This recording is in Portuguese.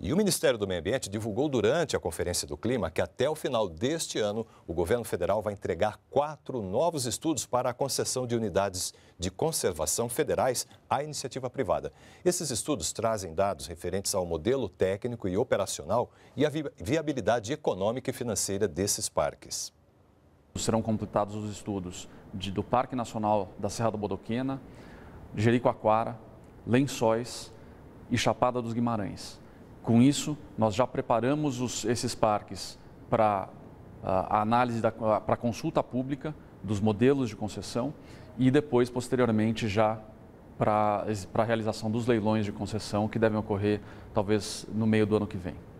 E o Ministério do Meio Ambiente divulgou durante a Conferência do Clima que até o final deste ano o governo federal vai entregar quatro novos estudos para a concessão de unidades de conservação federais à iniciativa privada. Esses estudos trazem dados referentes ao modelo técnico e operacional e à viabilidade econômica e financeira desses parques. Serão completados os estudos de, do Parque Nacional da Serra do Bodoquena, Jericoacoara, Lençóis e Chapada dos Guimarães. Com isso, nós já preparamos os, esses parques para ah, a análise, ah, para consulta pública dos modelos de concessão e depois, posteriormente, já para a realização dos leilões de concessão que devem ocorrer talvez no meio do ano que vem.